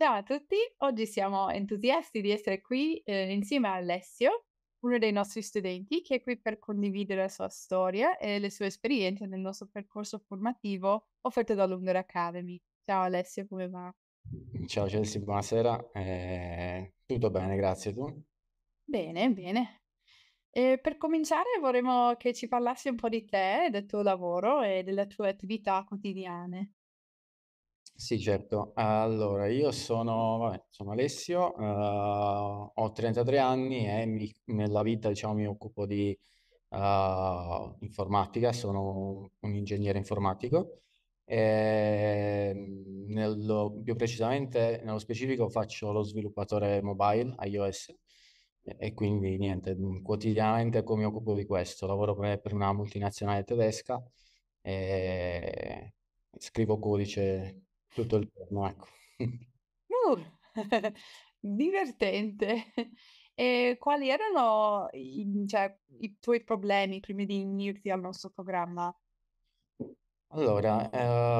Ciao a tutti, oggi siamo entusiasti di essere qui eh, insieme a Alessio, uno dei nostri studenti che è qui per condividere la sua storia e le sue esperienze nel nostro percorso formativo offerto da Lunder Academy. Ciao Alessio, come va? Ciao Chelsea, buonasera. Eh, tutto bene, grazie tu. Bene, bene. E per cominciare vorremmo che ci parlassi un po' di te, del tuo lavoro e delle tue attività quotidiane. Sì, certo. Allora, io sono, vabbè, sono Alessio, eh, ho 33 anni e mi- nella vita, diciamo, mi occupo di eh, informatica, sono un ingegnere informatico. E ehm, nello- più precisamente, nello specifico, faccio lo sviluppatore mobile iOS e quindi niente, quotidianamente mi occupo di questo. Lavoro per per una multinazionale tedesca e eh, scrivo codice tutto il giorno, ecco. Uh, divertente. E quali erano i, mhmm, cioè, i tuoi problemi prima di unirti al nostro programma? Allora,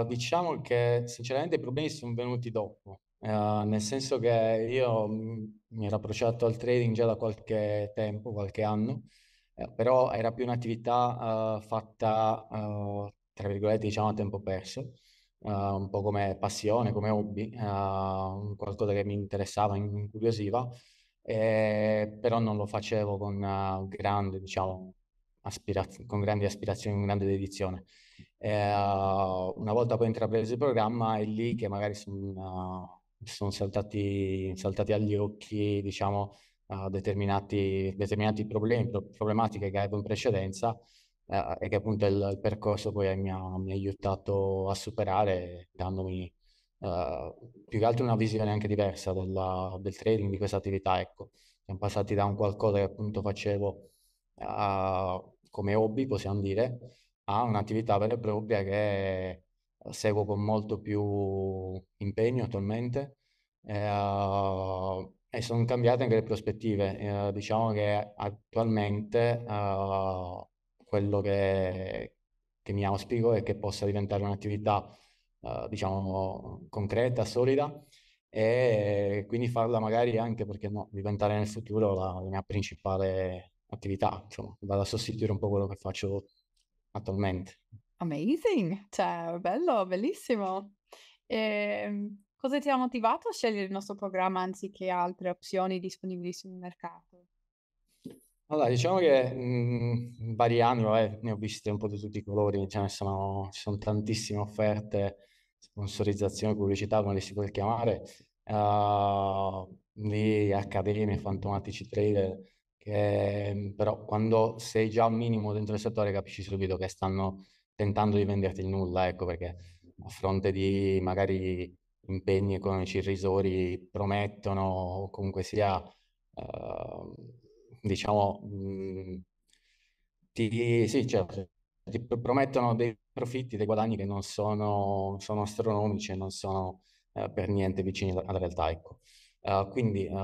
eh, diciamo che sinceramente i problemi sono venuti dopo, eh, nel senso che io mhmm, mi ero approcciato al trading già da qualche tempo, qualche anno, eh, però era più un'attività eh, fatta, eh, tra virgolette, diciamo a tempo perso uh, un po' come passione, come hobby, uh, qualcosa che mi interessava, incuriosiva, eh, però non lo facevo con, uh, grande, diciamo, aspiraz- con grandi aspirazioni, con grande dedizione. Eh, una volta poi intrapreso il programma è lì che magari sono, sono saltati, saltati, agli occhi, diciamo, determinati, determinati problemi, problematiche che avevo in precedenza eh, e che appunto il, il percorso poi mi ha, mi ha, aiutato a superare dandomi eh, più che altro una visione anche diversa della, del trading, di questa attività. Ecco, siamo passati da un qualcosa che appunto facevo eh, come hobby, possiamo dire, a un'attività vera e propria che seguo con molto più impegno attualmente eh, e sono cambiate anche le prospettive. Eh, diciamo che attualmente uh, quello che, che mi auspico è che possa diventare un'attività, eh, diciamo, concreta, solida e quindi farla magari anche, perché no, diventare nel futuro la, la mia principale attività, insomma, vado a sostituire un po' quello che faccio attualmente. Amazing, cioè bello, bellissimo. E ehm, cosa ti ha motivato a scegliere il nostro programma anziché altre opzioni disponibili sul mercato? Allora, diciamo che mh, mhmm, vari anni, vabbè, ne ho viste un po' di tutti i colori, ce cioè, sono, ci sono tantissime offerte, sponsorizzazione, pubblicità, come le si può chiamare, uh, ehm, di accademie, fantomatici trader, che mhmm, però quando sei già un minimo dentro il settore capisci subito che stanno tentando di venderti il nulla, ecco perché a fronte di magari impegni economici irrisori promettono o comunque sia... Uh, diciamo, mh, mhmm, ti, sì, cioè, ti promettono dei profitti, dei guadagni che non sono, sono astronomici e non sono eh, per niente vicini alla realtà. Ecco. Uh, quindi uh,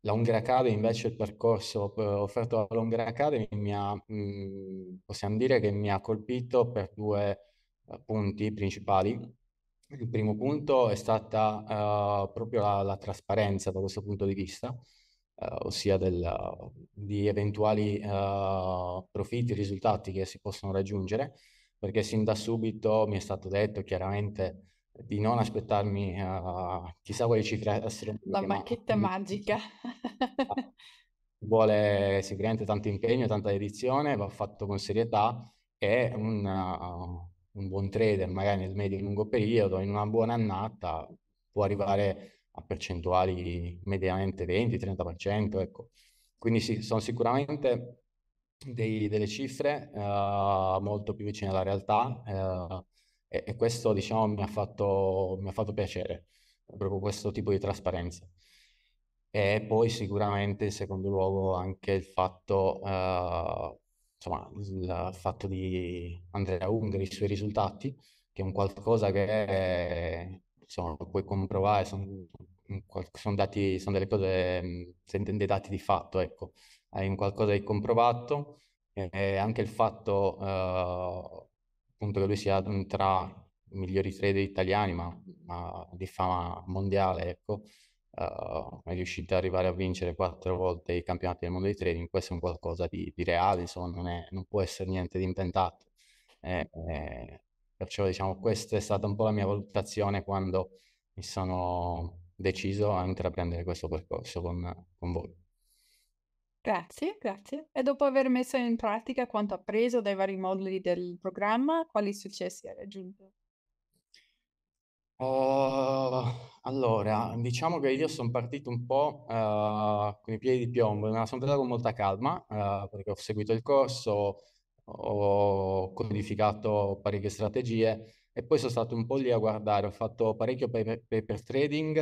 la Hungary Academy, invece il percorso eh, offerto dalla Hungary Academy, mi ha, mh, mhmm, possiamo dire che mi ha colpito per due uh, punti principali. Il primo punto è stata proprio la, la trasparenza da questo punto di vista, eh, ossia del, di eventuali uh, profitti, risultati che si possono raggiungere, perché sin da subito mi è stato detto chiaramente di non aspettarmi eh, chissà quali cifre astronomiche. La macchetta ma... magica. vuole sicuramente tanto impegno, tanta dedizione, va fatto con serietà è un, un buon trader, magari nel medio e lungo periodo, in una buona annata, può arrivare a percentuali mediamente 20-30%, ecco. Quindi sì, sono sicuramente dei, delle cifre uh, molto più vicine alla realtà uh, e, e, questo diciamo mi ha fatto, mi ha fatto piacere, proprio questo tipo di trasparenza. E poi sicuramente in secondo luogo anche il fatto, uh, insomma, il fatto di Andrea Ungher, i suoi risultati, che è un qualcosa che insomma, puoi comprovare, sono sono, dati, sono delle cose, mm, dei dati di fatto, ecco, hai un qualcosa di comprovato e anche il fatto eh, appunto che lui sia mm, tra i migliori trader italiani, ma, ma di fama mondiale, ecco, Uh, è riuscito ad arrivare a vincere quattro volte i campionati del mondo di trading, questo è un qualcosa di, di reale, insomma, non, è, non, può essere niente di inventato. Eh, eh, perciò, diciamo, questa è stata un po' la mia valutazione quando mi sono deciso a intraprendere questo percorso con, con voi. Grazie, grazie. E dopo aver messo in pratica quanto appreso dai vari moduli del programma, quali successi hai raggiunto? Uh, allora, diciamo che io sono partito un po' uh, con i piedi di piombo, me sono presa con molta calma uh, perché ho seguito il corso, ho codificato parecchie strategie, e poi sono stato un po' lì a guardare, ho fatto parecchio paper, paper trading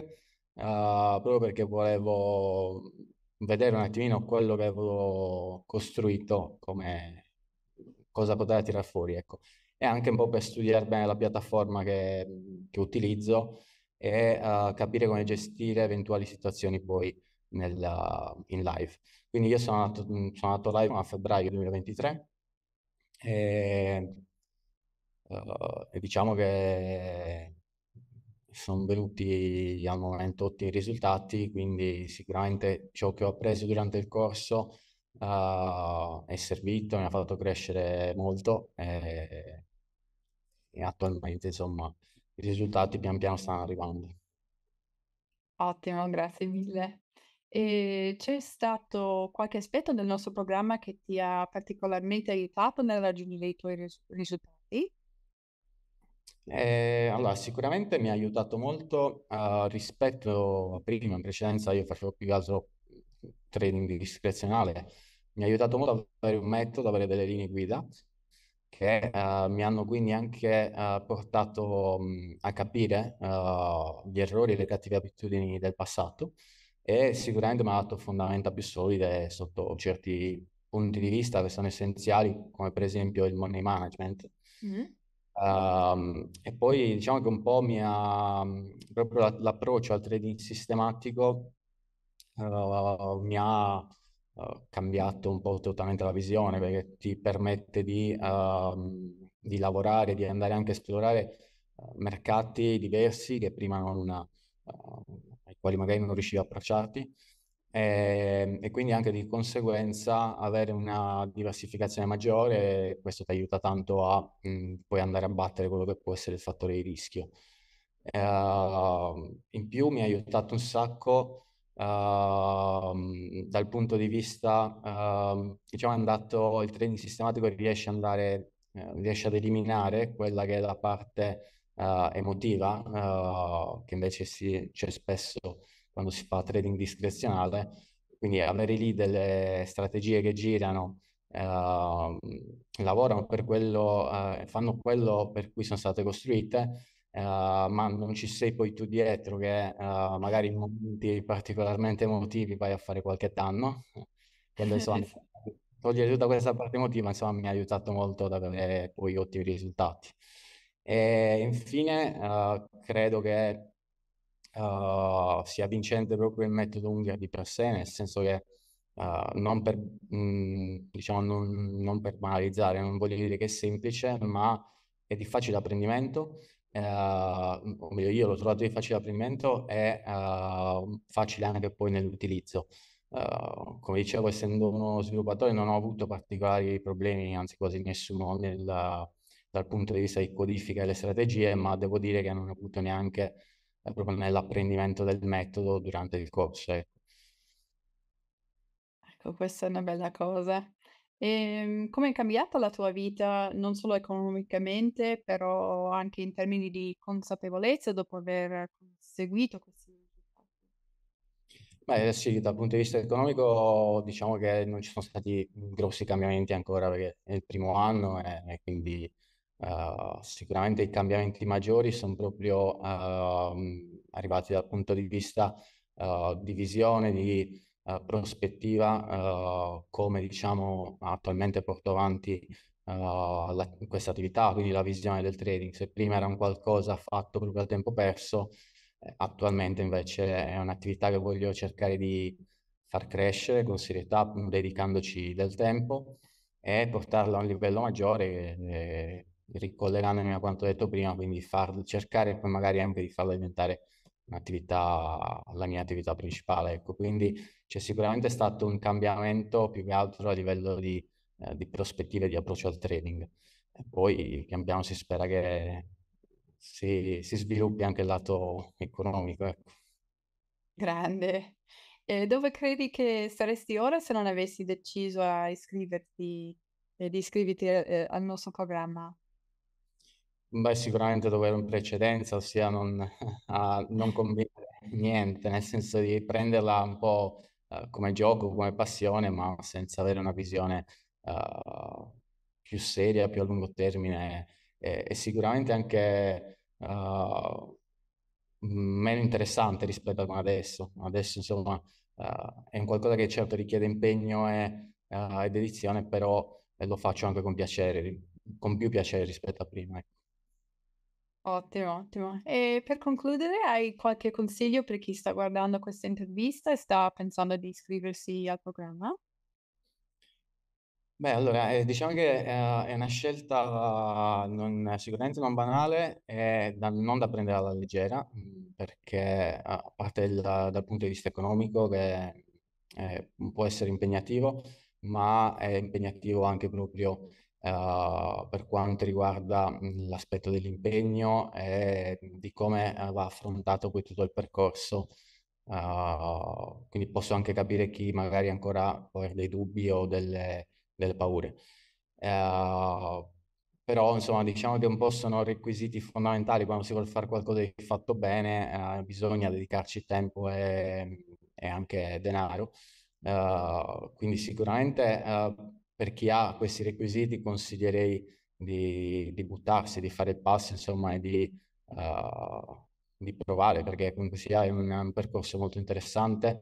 uh, proprio perché volevo vedere un attimino quello che avevo costruito come cosa poteva tirare fuori, ecco. E anche un po' per studiare bene la piattaforma che, che utilizzo e uh, capire come gestire eventuali situazioni poi nel, uh, in live. Quindi io sono andato, sono andato live a febbraio 2023 e Uh, e diciamo che sono venuti al momento ottimi risultati, quindi sicuramente ciò che ho appreso durante il corso uh, è servito, mi ha fatto crescere molto e, ehm, e attualmente insomma i risultati pian piano stanno arrivando. Ottimo, grazie mille. E c'è stato qualche aspetto del nostro programma che ti ha particolarmente aiutato nel raggiungere i tuoi ris- risultati? Eh, allora, sicuramente mi ha aiutato molto eh, rispetto a prima, in precedenza io facevo più caso trading discrezionale, mi ha aiutato molto ad avere un metodo, avere delle linee guida che eh, mi hanno quindi anche eh, portato mh, mm, a capire eh, gli errori e le cattive abitudini del passato e sicuramente mi ha dato fondamenta più solide sotto certi punti di vista che sono essenziali, come per esempio il money management. Mm-hmm Uh, e poi diciamo che un po' mi ha mhmm, proprio l'approccio al trading sistematico uh, mi ha uh, cambiato un po' totalmente la visione perché ti permette di, di lavorare, di andare anche a esplorare mercati diversi che prima non una, ai quali magari non riuscivi a approcciarti e, ehm, e quindi anche di conseguenza avere una diversificazione maggiore, questo ti aiuta tanto a mh, mhmm, poi andare a battere quello che può essere il fattore di rischio. Uh, in più mi ha aiutato un sacco uh, dal punto di vista, uh, diciamo, andato, il trading sistematico riesce, andare, riesce, ad eliminare quella che è la parte eh, emotiva, eh, che invece si, c'è spesso quando si fa trading discrezionale, quindi avere lì delle strategie che girano, eh, lavorano per quello, eh, fanno quello per cui sono state costruite, eh, ma non ci sei poi tu dietro che eh, magari in momenti particolarmente emotivi vai a fare qualche danno, quello insomma... togliere tutta questa parte emotiva, insomma, mi ha aiutato molto ad avere poi ottimi risultati. E infine, uh, credo che eh, sia vincente proprio il metodo Unghia di per sé, nel senso che uh, non, per, mh, diciamo, non, non per banalizzare, non voglio dire che è semplice, ma è di facile apprendimento, eh, o meglio io l'ho trovato di facile apprendimento e facile anche poi nell'utilizzo. Uh, come dicevo, essendo uno sviluppatore, non ho avuto particolari problemi, anzi quasi nessuno, nel, dal punto di vista di codifica e le strategie, ma devo dire che non ho avuto neanche proprio nell'apprendimento del metodo durante il corso. Ecco. ecco questa è una bella cosa. E ehm, come è cambiata la tua vita, non solo economicamente, però anche in termini di consapevolezza dopo aver seguito questi risultati? Beh, sì, dal punto di vista economico diciamo che non ci sono stati grossi cambiamenti ancora perché è il primo anno e, eh, e quindi Uhm, sicuramente i cambiamenti maggiori sono proprio uh, arrivati dal punto di vista uh, di visione, di uhm, prospettiva, uhm, come diciamo attualmente porto avanti la, questa attività, quindi la visione del trading. Se prima era un qualcosa fatto proprio a tempo perso, eh, attualmente invece è un'attività che voglio cercare di far crescere con serietà, dedicandoci del tempo e portarla a un livello maggiore. E, eh, ricollegandomi a quanto detto prima, quindi far, cercare poi magari anche di farla diventare un'attività, la mia attività principale. Ecco, quindi c'è sicuramente stato un cambiamento più che altro a livello di, eh, di prospettive di approccio al trading. E poi pian piano si spera che si, si sviluppi anche il lato economico. Ecco. Grande. E dove credi che saresti ora se non avessi deciso a iscriverti, e eh, di iscriverti eh, al nostro programma? Beh, sicuramente dove ero in precedenza, ossia non, a non combinare niente, nel senso di prenderla un po' eh, come gioco, come passione, ma senza avere una visione eh, più seria, più a lungo termine e, e sicuramente anche eh, meno interessante rispetto a come adesso. Adesso, insomma, eh, è un qualcosa che certo richiede impegno e, eh, dedizione, però eh, lo faccio anche con piacere, con più piacere rispetto a prima. Ecco. Ottimo, ottimo. E per concludere, hai qualche consiglio per chi sta guardando questa intervista e sta pensando di iscriversi al programma? Beh, allora, eh, diciamo che eh, è una scelta non- sicuramente non banale e da- non da prendere alla leggera, mm, perché a parte il- dal punto di vista economico che eh, può essere impegnativo, ma è impegnativo anche proprio Uh, per quanto riguarda mhmm, l'aspetto dell'impegno e di come eh, va affrontato poi tutto il percorso. Uh, quindi posso anche capire chi magari ancora può avere dei dubbi o delle, delle paure. Uh, però insomma diciamo che un po' sono requisiti fondamentali quando si vuole fare qualcosa di fatto bene, eh, bisogna dedicarci tempo e, e anche denaro. quindi sicuramente per chi ha questi requisiti consiglierei di, di buttarsi, di fare il passo, insomma, e di, uh, di provare, perché comunque sia è un, un percorso molto interessante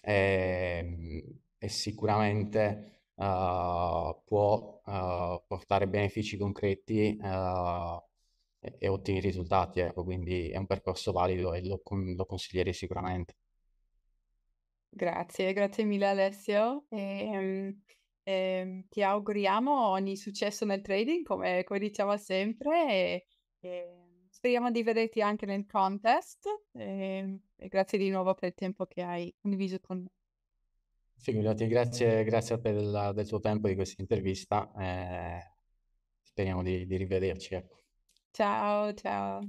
e, ehm, e sicuramente uh, può uh, portare benefici concreti e, e ottimi risultati, ecco, quindi è un percorso valido e lo, lo consiglierei sicuramente. Grazie, grazie mille Alessio. E, um eh, ti auguriamo ogni successo nel trading, come, come diciamo sempre, e, e, ehm, speriamo di vederti anche nel contest e, ehm, e, grazie di nuovo per il tempo che hai condiviso con noi. Figurati, grazie, grazie a te del, tuo tempo di questa intervista. Eh, speriamo di, di rivederci. Ecco. Ciao, ciao.